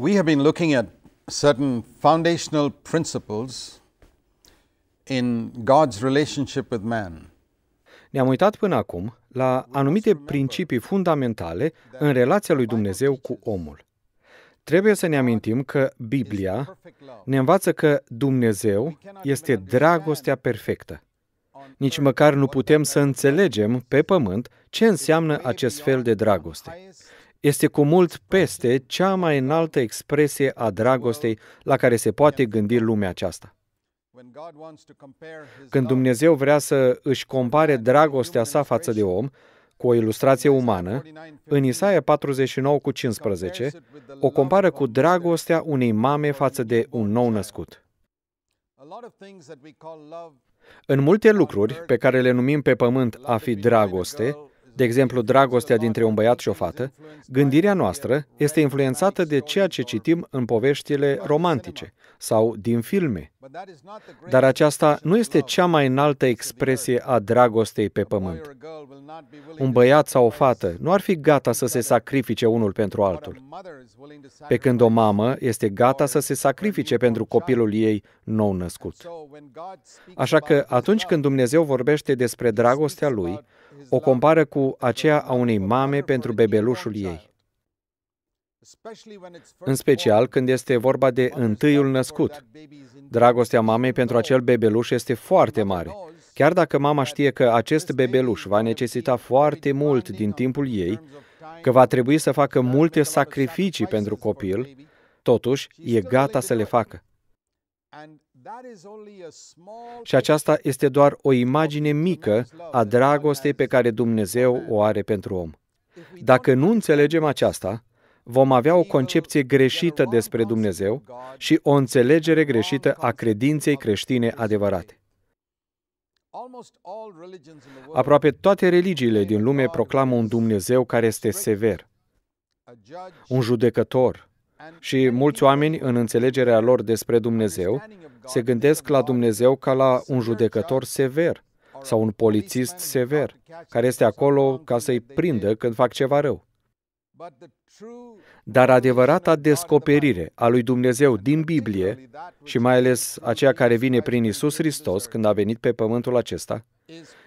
We have been looking at certain foundational principles in God's relationship with man. Ne-am uitat până acum la anumite principii fundamentale în relația lui Dumnezeu cu omul. Trebuie să ne amintim că Biblia ne învață că Dumnezeu este dragostea perfectă. Nici măcar nu putem să înțelegem pe pământ ce înseamnă acest fel de dragoste este cu mult peste cea mai înaltă expresie a dragostei la care se poate gândi lumea aceasta. Când Dumnezeu vrea să își compare dragostea sa față de om, cu o ilustrație umană, în Isaia 49 cu 15, o compară cu dragostea unei mame față de un nou născut. În multe lucruri pe care le numim pe pământ a fi dragoste, de exemplu dragostea dintre un băiat și o fată, gândirea noastră este influențată de ceea ce citim în poveștile romantice sau din filme. Dar aceasta nu este cea mai înaltă expresie a dragostei pe pământ. Un băiat sau o fată nu ar fi gata să se sacrifice unul pentru altul, pe când o mamă este gata să se sacrifice pentru copilul ei nou născut. Așa că atunci când Dumnezeu vorbește despre dragostea lui, o compară cu aceea a unei mame pentru bebelușul ei. În special când este vorba de întâiul născut. Dragostea mamei pentru acel bebeluș este foarte mare. Chiar dacă mama știe că acest bebeluș va necesita foarte mult din timpul ei, că va trebui să facă multe sacrificii pentru copil, totuși e gata să le facă. Și aceasta este doar o imagine mică a dragostei pe care Dumnezeu o are pentru om. Dacă nu înțelegem aceasta, vom avea o concepție greșită despre Dumnezeu și o înțelegere greșită a credinței creștine adevărate. Aproape toate religiile din lume proclamă un Dumnezeu care este sever, un judecător, și mulți oameni, în înțelegerea lor despre Dumnezeu, se gândesc la Dumnezeu ca la un judecător sever sau un polițist sever, care este acolo ca să-i prindă când fac ceva rău. Dar adevărata descoperire a lui Dumnezeu din Biblie, și mai ales aceea care vine prin Isus Hristos când a venit pe pământul acesta,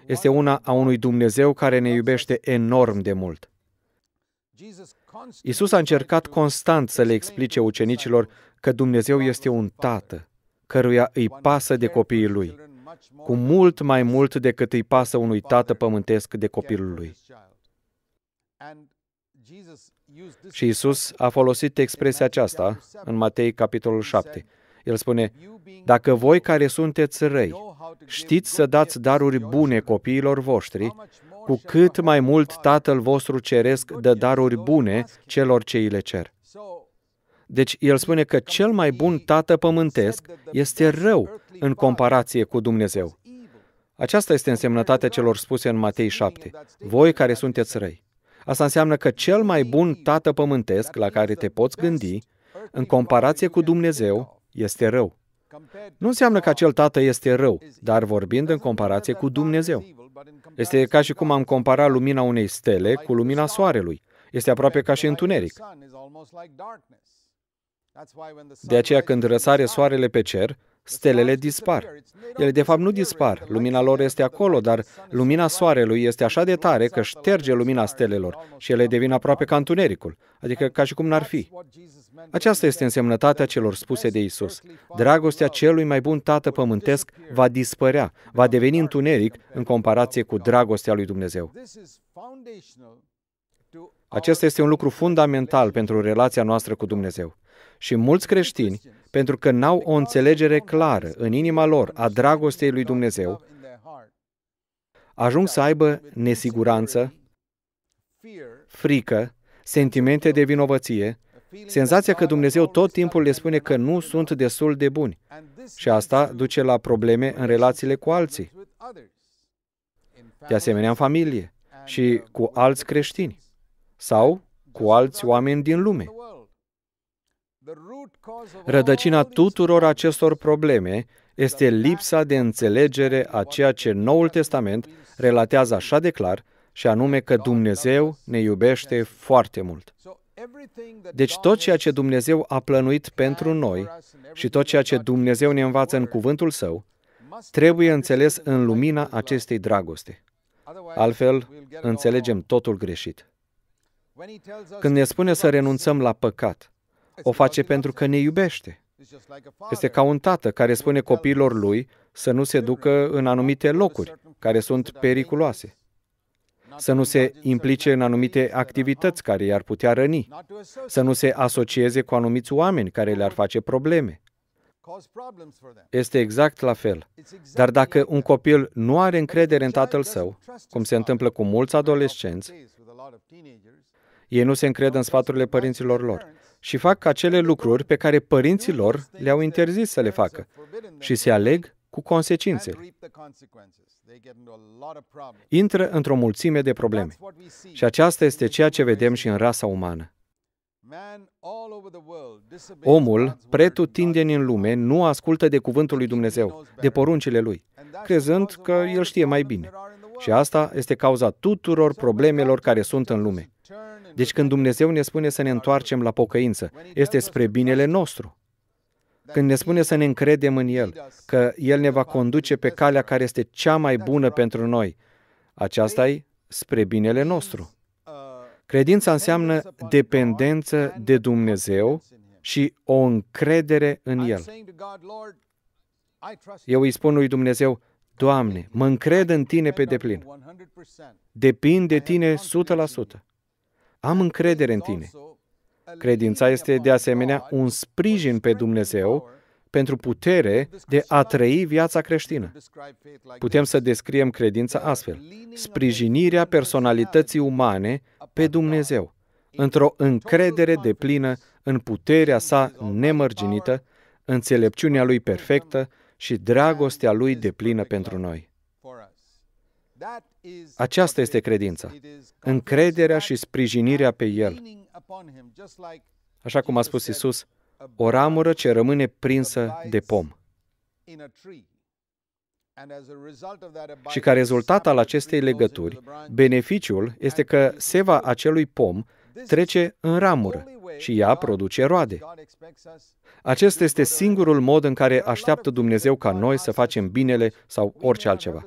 este una a unui Dumnezeu care ne iubește enorm de mult. Isus a încercat constant să le explice ucenicilor că Dumnezeu este un tată căruia îi pasă de copiii lui, cu mult mai mult decât îi pasă unui tată pământesc de copilul lui. Și Isus a folosit expresia aceasta în Matei, capitolul 7. El spune, Dacă voi care sunteți răi știți să dați daruri bune copiilor voștri, cu cât mai mult Tatăl vostru ceresc dă daruri bune celor ce îi le cer. Deci el spune că cel mai bun tată pământesc este rău în comparație cu Dumnezeu. Aceasta este însemnătatea celor spuse în Matei 7. Voi care sunteți răi. Asta înseamnă că cel mai bun tată pământesc la care te poți gândi, în comparație cu Dumnezeu, este rău. Nu înseamnă că acel tată este rău, dar vorbind în comparație cu Dumnezeu. Este ca și cum am compara lumina unei stele cu lumina soarelui. Este aproape ca și întuneric. De aceea, când răsare soarele pe cer, stelele dispar. Ele, de fapt, nu dispar. Lumina lor este acolo, dar lumina soarelui este așa de tare că șterge lumina stelelor și ele devin aproape ca întunericul, adică ca și cum n-ar fi. Aceasta este însemnătatea celor spuse de Isus. Dragostea celui mai bun tată pământesc va dispărea, va deveni întuneric în comparație cu dragostea lui Dumnezeu. Acesta este un lucru fundamental pentru relația noastră cu Dumnezeu. Și mulți creștini, pentru că n-au o înțelegere clară în inima lor a dragostei lui Dumnezeu, ajung să aibă nesiguranță, frică, sentimente de vinovăție, senzația că Dumnezeu tot timpul le spune că nu sunt destul de buni. Și asta duce la probleme în relațiile cu alții, de asemenea în familie și uh, cu alți creștini sau cu alți oameni din lume. Rădăcina tuturor acestor probleme este lipsa de înțelegere a ceea ce Noul Testament relatează așa de clar, și anume că Dumnezeu ne iubește foarte mult. Deci tot ceea ce Dumnezeu a plănuit pentru noi și tot ceea ce Dumnezeu ne învață în cuvântul Său, trebuie înțeles în lumina acestei dragoste. Altfel, înțelegem totul greșit. Când ne spune să renunțăm la păcat, o face pentru că ne iubește. Este ca un tată care spune copiilor lui să nu se ducă în anumite locuri care sunt periculoase, să nu se implice în anumite activități care i-ar putea răni, să nu se asocieze cu anumiți oameni care le-ar face probleme. Este exact la fel. Dar dacă un copil nu are încredere în tatăl său, cum se întâmplă cu mulți adolescenți, ei nu se încred în sfaturile părinților lor și fac acele lucruri pe care părinții lor le-au interzis să le facă și se aleg cu consecințe. Intră într-o mulțime de probleme. Și aceasta este ceea ce vedem și în rasa umană. Omul, pretutindeni în lume, nu ascultă de cuvântul lui Dumnezeu, de poruncile lui, crezând că el știe mai bine. Și asta este cauza tuturor problemelor care sunt în lume. Deci când Dumnezeu ne spune să ne întoarcem la pocăință, este spre binele nostru. Când ne spune să ne încredem în El, că El ne va conduce pe calea care este cea mai bună pentru noi, aceasta e spre binele nostru. Credința înseamnă dependență de Dumnezeu și o încredere în El. Eu îi spun lui Dumnezeu, Doamne, mă încred în Tine pe deplin. Depind de Tine am încredere în tine. Credința este de asemenea un sprijin pe Dumnezeu pentru putere de a trăi viața creștină. Putem să descriem credința astfel. Sprijinirea personalității umane pe Dumnezeu, într-o încredere deplină în puterea sa nemărginită, înțelepciunea lui perfectă și dragostea lui deplină pentru noi. Aceasta este credința, încrederea și sprijinirea pe El. Așa cum a spus Isus, o ramură ce rămâne prinsă de pom. Și ca rezultat al acestei legături, beneficiul este că seva acelui pom trece în ramură, și ea produce roade. Acesta este singurul mod în care așteaptă Dumnezeu ca noi să facem binele sau orice altceva.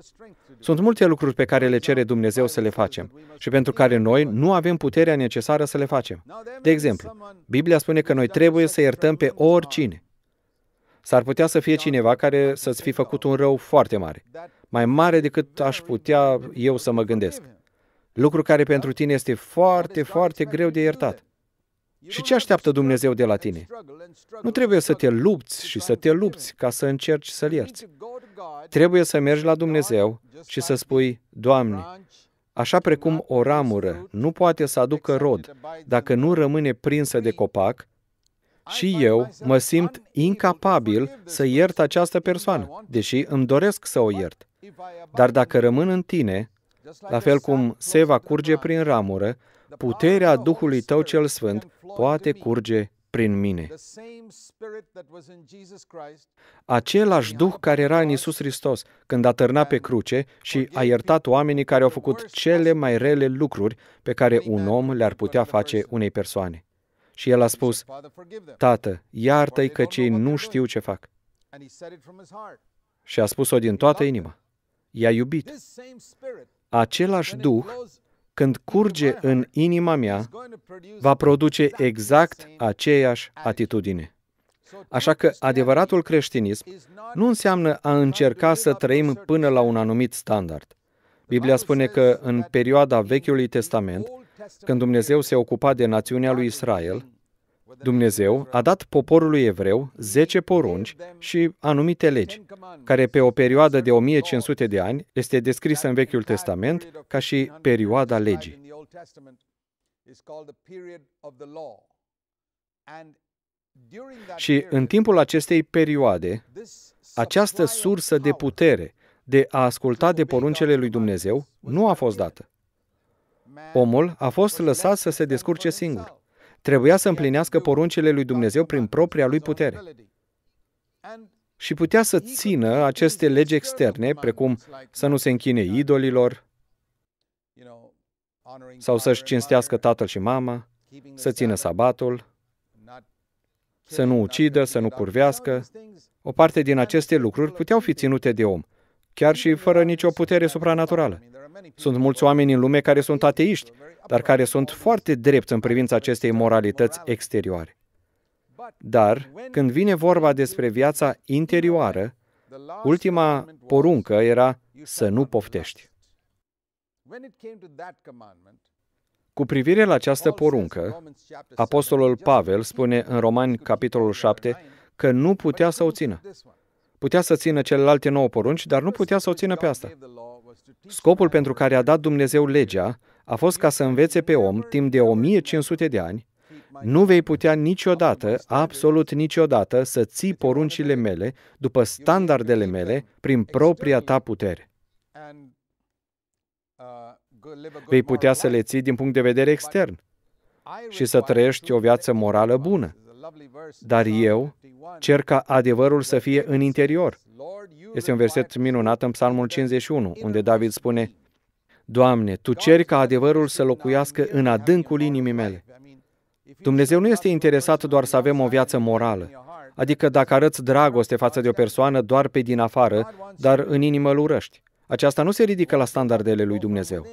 Sunt multe lucruri pe care le cere Dumnezeu să le facem și pentru care noi nu avem puterea necesară să le facem. De exemplu, Biblia spune că noi trebuie să iertăm pe oricine. S-ar putea să fie cineva care să-ți fi făcut un rău foarte mare, mai mare decât aș putea eu să mă gândesc. Lucru care pentru tine este foarte, foarte greu de iertat. Și ce așteaptă Dumnezeu de la tine? Nu trebuie să te lupți și să te lupți ca să încerci să-L ierți. Trebuie să mergi la Dumnezeu și să spui, Doamne, așa precum o ramură nu poate să aducă rod dacă nu rămâne prinsă de copac, și eu mă simt incapabil să iert această persoană, deși îmi doresc să o iert. Dar dacă rămân în tine, la fel cum seva curge prin ramură, puterea Duhului Tău cel Sfânt poate curge prin mine. Același Duh care era în Isus Hristos când a târnat pe cruce și a iertat oamenii care au făcut cele mai rele lucruri pe care un om le-ar putea face unei persoane. Și el a spus, Tată, iartă-i că cei nu știu ce fac. Și a spus-o din toată inima. I-a iubit. Același Duh când curge în inima mea, va produce exact aceeași atitudine. Așa că adevăratul creștinism nu înseamnă a încerca să trăim până la un anumit standard. Biblia spune că în perioada Vechiului Testament, când Dumnezeu se ocupa de națiunea lui Israel, Dumnezeu a dat poporului evreu 10 porunci și anumite legi, care pe o perioadă de 1500 de ani este descrisă în Vechiul Testament ca și perioada legii. Și în timpul acestei perioade, această sursă de putere de a asculta de poruncele lui Dumnezeu nu a fost dată. Omul a fost lăsat să se descurce singur. Trebuia să împlinească poruncile lui Dumnezeu prin propria lui putere. Și putea să țină aceste legi externe, precum să nu se închine idolilor, sau să-și cinstească tatăl și mama, să țină sabatul, să nu ucidă, să nu curvească. O parte din aceste lucruri puteau fi ținute de om, chiar și fără nicio putere supranaturală. Sunt mulți oameni în lume care sunt ateiști, dar care sunt foarte drepți în privința acestei moralități exterioare. Dar, când vine vorba despre viața interioară, ultima poruncă era să nu poftești. Cu privire la această poruncă, Apostolul Pavel spune în Romani, capitolul 7, că nu putea să o țină. Putea să țină celelalte nouă porunci, dar nu putea să o țină pe asta. Scopul pentru care a dat Dumnezeu legea a fost ca să învețe pe om, timp de 1500 de ani, nu vei putea niciodată, absolut niciodată, să ții poruncile mele după standardele mele prin propria ta putere. Vei putea să le ții din punct de vedere extern și să trăiești o viață morală bună. Dar eu cer ca adevărul să fie în interior. Este un verset minunat în Psalmul 51, unde David spune, Doamne, Tu ceri ca adevărul să locuiască în adâncul inimii mele. Dumnezeu nu este interesat doar să avem o viață morală, adică dacă arăți dragoste față de o persoană doar pe din afară, dar în inimă îl urăști. Aceasta nu se ridică la standardele lui Dumnezeu.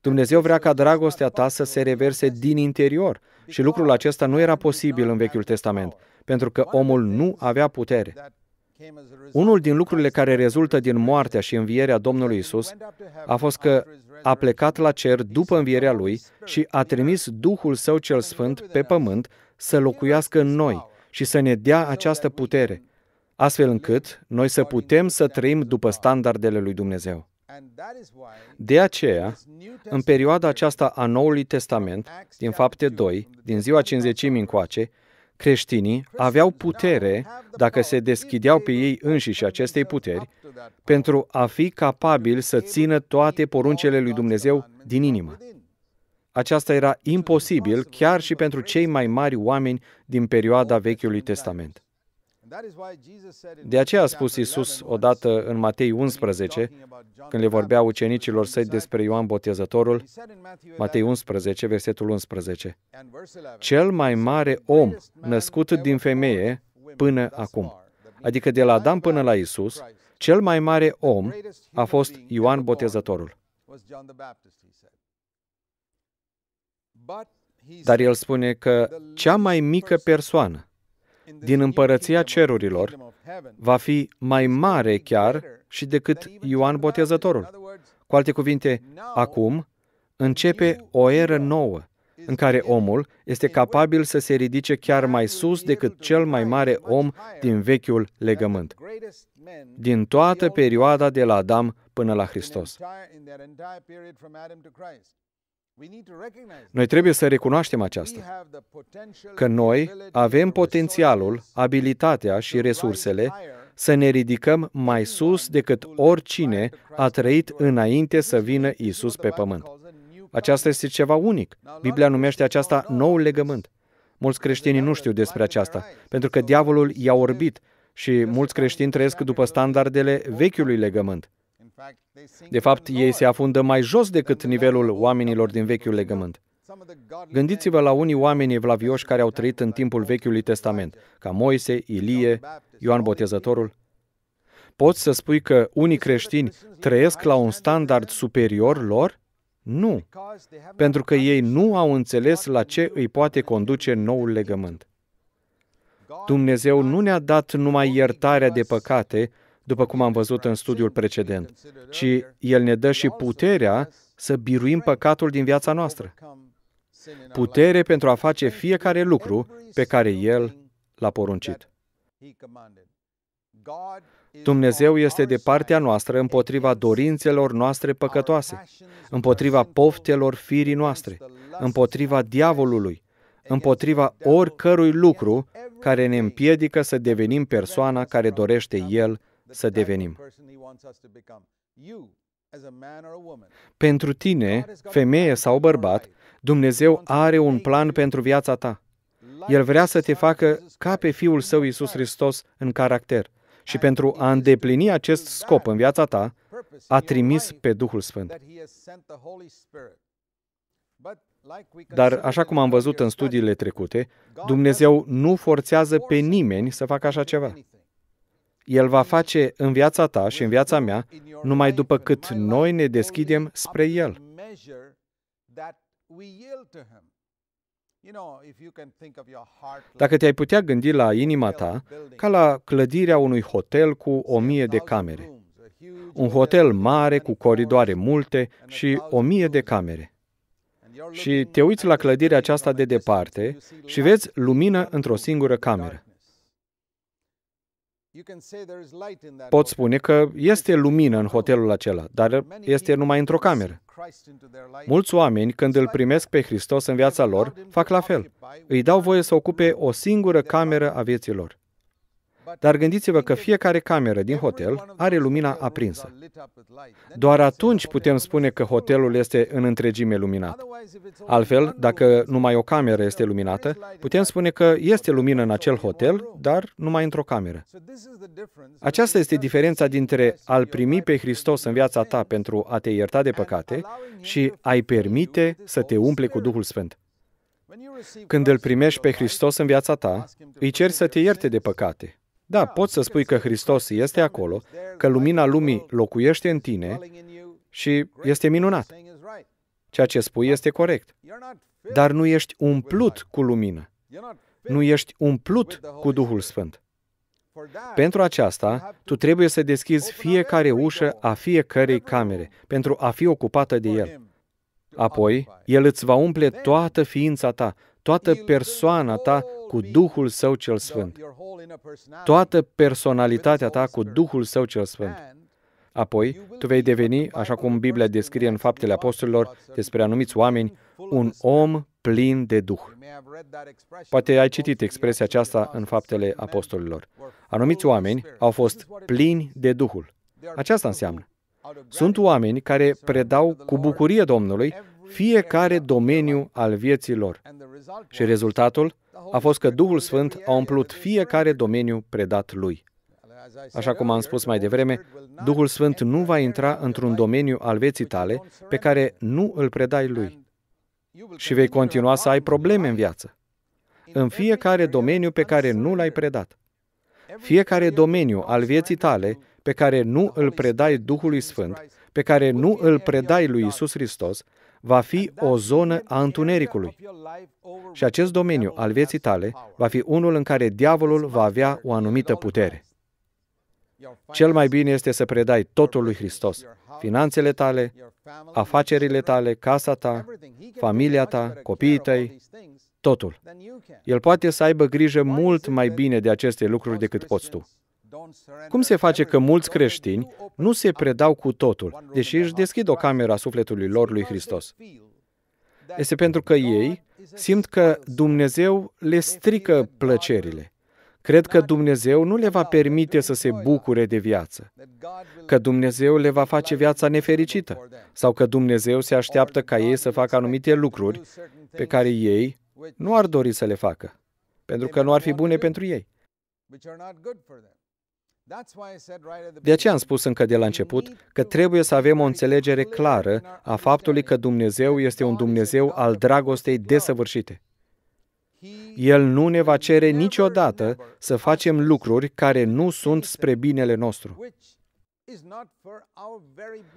Dumnezeu vrea ca dragostea ta să se reverse din interior și lucrul acesta nu era posibil în Vechiul Testament, pentru că omul nu avea putere. Unul din lucrurile care rezultă din moartea și învierea Domnului Isus a fost că a plecat la cer după învierea lui și a trimis Duhul Său cel Sfânt pe pământ să locuiască în noi și să ne dea această putere, astfel încât noi să putem să trăim după standardele lui Dumnezeu. De aceea, în perioada aceasta a Noului Testament, din fapte 2, din ziua 50 încoace, creștinii aveau putere, dacă se deschideau pe ei înșiși acestei puteri, pentru a fi capabili să țină toate poruncele lui Dumnezeu din inimă. Aceasta era imposibil chiar și pentru cei mai mari oameni din perioada Vechiului Testament. De aceea a spus Isus odată în Matei 11, când le vorbea ucenicilor săi despre Ioan Botezătorul, Matei 11, versetul 11, adică Cel mai mare om născut din femeie până acum, adică de la Adam până la Isus, cel mai mare om a fost Ioan Botezătorul. Dar el spune că cea mai mică persoană din împărăția cerurilor va fi mai mare chiar și decât Ioan Botezătorul. Cu alte cuvinte, acum începe o eră nouă în care omul este capabil să se ridice chiar mai sus decât cel mai mare om din vechiul legământ, din toată perioada de la Adam până la Hristos. Noi trebuie să recunoaștem aceasta, că noi avem potențialul, abilitatea și resursele să ne ridicăm mai sus decât oricine a trăit înainte să vină Isus pe pământ. Aceasta este ceva unic. Biblia numește aceasta nou legământ. Mulți creștini nu știu despre aceasta, pentru că diavolul i-a orbit și mulți creștini trăiesc după standardele vechiului legământ. De fapt, ei se afundă mai jos decât nivelul oamenilor din Vechiul Legământ. Gândiți-vă la unii oameni evlavioși care au trăit în timpul Vechiului Testament, ca Moise, Ilie, Ioan Botezătorul. Poți să spui că unii creștini trăiesc la un standard superior lor? Nu, pentru că ei nu au înțeles la ce îi poate conduce noul legământ. Dumnezeu nu ne-a dat numai iertarea de păcate, după cum am văzut în studiul precedent, ci El ne dă și puterea să biruim păcatul din viața noastră. Putere pentru a face fiecare lucru pe care El l-a poruncit. Dumnezeu este de partea noastră împotriva dorințelor noastre păcătoase, împotriva poftelor firii noastre, împotriva diavolului, împotriva oricărui lucru care ne împiedică să devenim persoana care dorește El să devenim. Pentru tine, femeie sau bărbat, Dumnezeu are un plan pentru viața ta. El vrea să te facă ca pe Fiul Său Iisus Hristos în caracter. Și pentru a îndeplini acest scop în viața ta, a trimis pe Duhul Sfânt. Dar, așa cum am văzut în studiile trecute, Dumnezeu nu forțează pe nimeni să facă așa ceva. El va face în viața ta și în viața mea numai după cât noi ne deschidem spre El. Dacă te-ai putea gândi la inima ta ca la clădirea unui hotel cu o mie de camere, un hotel mare cu coridoare multe și o mie de camere. Și te uiți la clădirea aceasta de departe și vezi lumină într-o singură cameră. Pot spune că este lumină în hotelul acela, dar este numai într-o cameră. Mulți oameni, când îl primesc pe Hristos în viața lor, fac la fel. Îi dau voie să ocupe o singură cameră a vieții lor. Dar gândiți-vă că fiecare cameră din hotel are lumina aprinsă. Doar atunci putem spune că hotelul este în întregime luminat. Altfel, dacă numai o cameră este luminată, putem spune că este lumină în acel hotel, dar numai într-o cameră. Aceasta este diferența dintre al primi pe Hristos în viața ta pentru a te ierta de păcate și ai permite să te umple cu Duhul Sfânt. Când îl primești pe Hristos în viața ta, îi ceri să te ierte de păcate, da, poți să spui că Hristos este acolo, că lumina lumii locuiește în tine și este minunat. Ceea ce spui este corect. Dar nu ești umplut cu lumină. Nu ești umplut cu Duhul Sfânt. Pentru aceasta, tu trebuie să deschizi fiecare ușă a fiecărei camere pentru a fi ocupată de el. Apoi, El îți va umple toată ființa ta, toată persoana ta cu Duhul Său cel Sfânt. Toată personalitatea ta cu Duhul Său cel Sfânt. Apoi, tu vei deveni, așa cum Biblia descrie în Faptele Apostolilor despre anumiți oameni, un om plin de Duh. Poate ai citit expresia aceasta în Faptele Apostolilor. Anumiți oameni au fost plini de Duhul. Aceasta înseamnă. Sunt oameni care predau cu bucurie Domnului fiecare domeniu al vieții lor. Și rezultatul a fost că Duhul Sfânt a umplut fiecare domeniu predat lui. Așa cum am spus mai devreme, Duhul Sfânt nu va intra într-un domeniu al vieții tale pe care nu îl predai lui. Și vei continua să ai probleme în viață. În fiecare domeniu pe care nu l-ai predat. Fiecare domeniu al vieții tale pe care nu îl predai Duhului Sfânt, pe care nu îl predai lui Isus Hristos, va fi o zonă a întunericului. Și acest domeniu al vieții tale va fi unul în care diavolul va avea o anumită putere. Cel mai bine este să predai totul lui Hristos. Finanțele tale, afacerile tale, casa ta, familia ta, copiii tăi, totul. El poate să aibă grijă mult mai bine de aceste lucruri decât poți tu. Cum se face că mulți creștini nu se predau cu totul, deși își deschid o cameră a sufletului lor lui Hristos? Este pentru că ei simt că Dumnezeu le strică plăcerile. Cred că Dumnezeu nu le va permite să se bucure de viață, că Dumnezeu le va face viața nefericită sau că Dumnezeu se așteaptă ca ei să facă anumite lucruri pe care ei nu ar dori să le facă, pentru că nu ar fi bune pentru ei. De aceea am spus încă de la început că trebuie să avem o înțelegere clară a faptului că Dumnezeu este un Dumnezeu al dragostei desăvârșite. El nu ne va cere niciodată să facem lucruri care nu sunt spre binele nostru.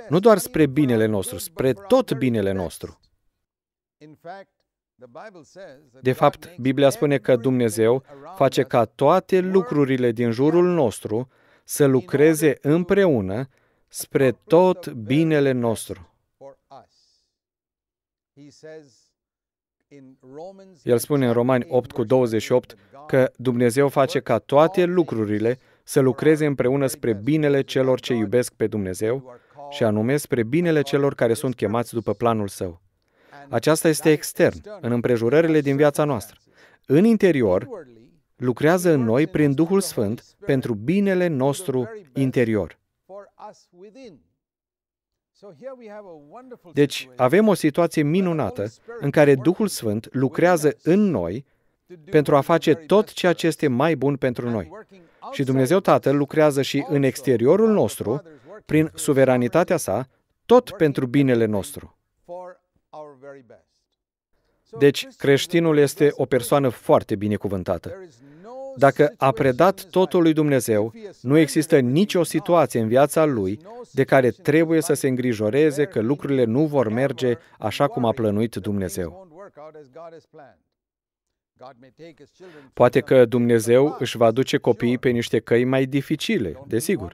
Nu doar spre binele nostru, spre tot binele nostru. De fapt, Biblia spune că Dumnezeu face ca toate lucrurile din jurul nostru să lucreze împreună spre tot binele nostru. El spune în Romani 8 cu 28 că Dumnezeu face ca toate lucrurile să lucreze împreună spre binele celor ce iubesc pe Dumnezeu și anume spre binele celor care sunt chemați după planul său. Aceasta este extern, în împrejurările din viața noastră. În interior, lucrează în noi prin Duhul Sfânt pentru binele nostru interior. Deci avem o situație minunată în care Duhul Sfânt lucrează în noi pentru a face tot ceea ce este mai bun pentru noi. Și Dumnezeu Tatăl lucrează și în exteriorul nostru, prin suveranitatea sa, tot pentru binele nostru. Deci, creștinul este o persoană foarte binecuvântată. Dacă a predat totul lui Dumnezeu, nu există nicio situație în viața lui de care trebuie să se îngrijoreze că lucrurile nu vor merge așa cum a plănuit Dumnezeu. Poate că Dumnezeu își va duce copiii pe niște căi mai dificile, desigur.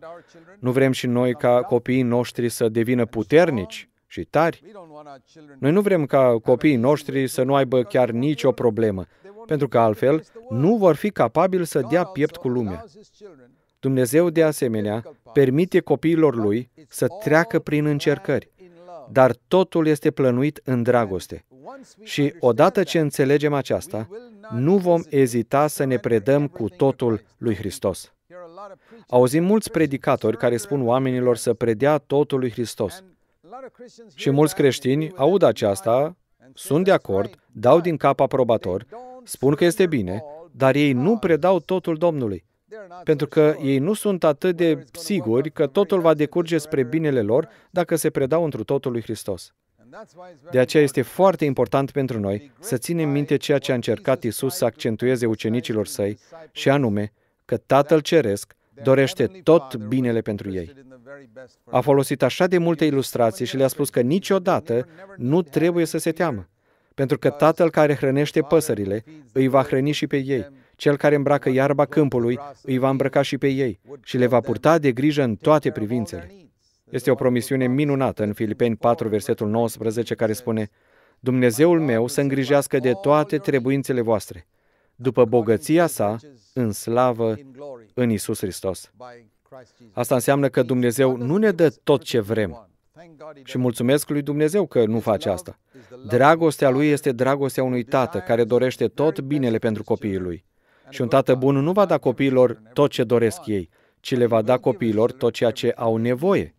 Nu vrem și noi ca copiii noștri să devină puternici și tari. Noi nu vrem ca copiii noștri să nu aibă chiar nicio problemă, pentru că altfel nu vor fi capabili să dea piept cu lumea. Dumnezeu, de asemenea, permite copiilor lui să treacă prin încercări, dar totul este plănuit în dragoste. Și odată ce înțelegem aceasta, nu vom ezita să ne predăm cu totul lui Hristos. Auzim mulți predicatori care spun oamenilor să predea totul lui Hristos. Și mulți creștini aud aceasta, sunt de acord, dau din cap aprobator, Spun că este bine, dar ei nu predau totul Domnului, pentru că ei nu sunt atât de siguri că totul va decurge spre binele lor dacă se predau întru totul lui Hristos. De aceea este foarte important pentru noi să ținem minte ceea ce a încercat Isus să accentueze ucenicilor săi, și anume că Tatăl Ceresc dorește tot binele pentru ei. A folosit așa de multe ilustrații și le-a spus că niciodată nu trebuie să se teamă pentru că Tatăl care hrănește păsările îi va hrăni și pe ei. Cel care îmbracă iarba câmpului îi va îmbrăca și pe ei și le va purta de grijă în toate privințele. Este o promisiune minunată în Filipeni 4, versetul 19, care spune Dumnezeul meu să îngrijească de toate trebuințele voastre, după bogăția sa, în slavă, în Isus Hristos. Asta înseamnă că Dumnezeu nu ne dă tot ce vrem, și mulțumesc lui Dumnezeu că nu face asta. Dragostea lui este dragostea unui tată care dorește tot binele pentru copiii lui. Și un tată bun nu va da copiilor tot ce doresc ei, ci le va da copiilor tot ceea ce au nevoie.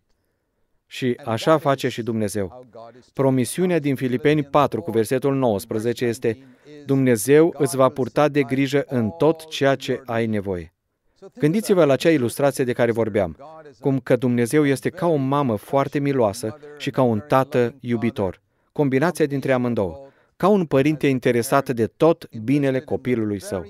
Și așa face și Dumnezeu. Promisiunea din Filipeni 4 cu versetul 19 este Dumnezeu îți va purta de grijă în tot ceea ce ai nevoie. Gândiți-vă la acea ilustrație de care vorbeam, cum că Dumnezeu este ca o mamă foarte miloasă și ca un tată iubitor. Combinația dintre amândouă, ca un părinte interesat de tot binele copilului său.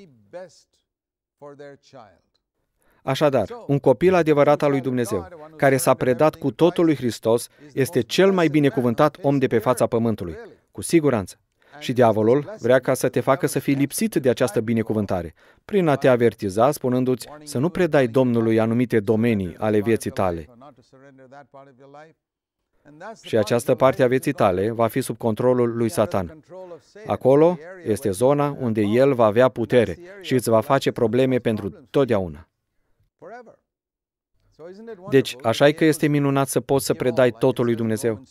Așadar, un copil adevărat al lui Dumnezeu, care s-a predat cu totul lui Hristos, este cel mai binecuvântat om de pe fața pământului, cu siguranță. Și diavolul vrea ca să te facă să fii lipsit de această binecuvântare, prin a te avertiza, spunându-ți să nu predai Domnului anumite domenii ale vieții tale. Și această parte a vieții tale va fi sub controlul lui Satan. Acolo este zona unde el va avea putere și îți va face probleme pentru totdeauna. Deci, așa e că este minunat să poți să predai totul lui Dumnezeu.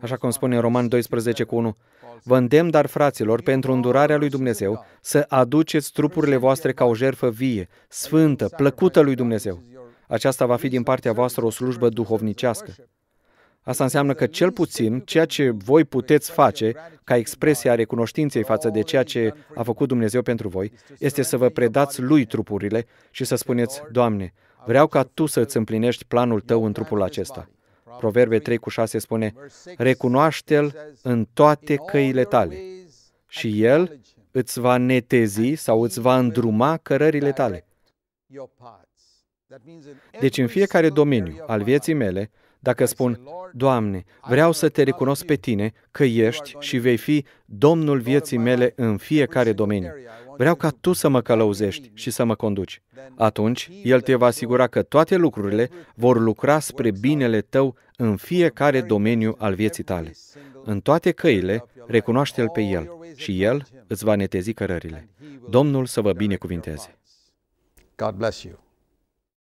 Așa cum spune în Roman 12 cu 1. Vă îndemn, dar fraților, pentru îndurarea lui Dumnezeu, să aduceți trupurile voastre ca o jerfă vie, sfântă, plăcută lui Dumnezeu. Aceasta va fi din partea voastră o slujbă duhovnicească. Asta înseamnă că cel puțin ceea ce voi puteți face ca expresie a recunoștinței față de ceea ce a făcut Dumnezeu pentru voi este să vă predați lui trupurile și să spuneți, Doamne, Vreau ca tu să îți împlinești planul tău în trupul acesta. Proverbe 3 cu 6 spune, Recunoaște-l în toate căile tale și el îți va netezi sau îți va îndruma cărările tale. Deci în fiecare domeniu al vieții mele, dacă spun, Doamne, vreau să te recunosc pe Tine că ești și vei fi Domnul vieții mele în fiecare domeniu. Vreau ca tu să mă călăuzești și să mă conduci. Atunci, El te va asigura că toate lucrurile vor lucra spre binele tău în fiecare domeniu al vieții tale. În toate căile, recunoaște-L pe El și El îți va netezi cărările. Domnul să vă binecuvinteze. God bless you.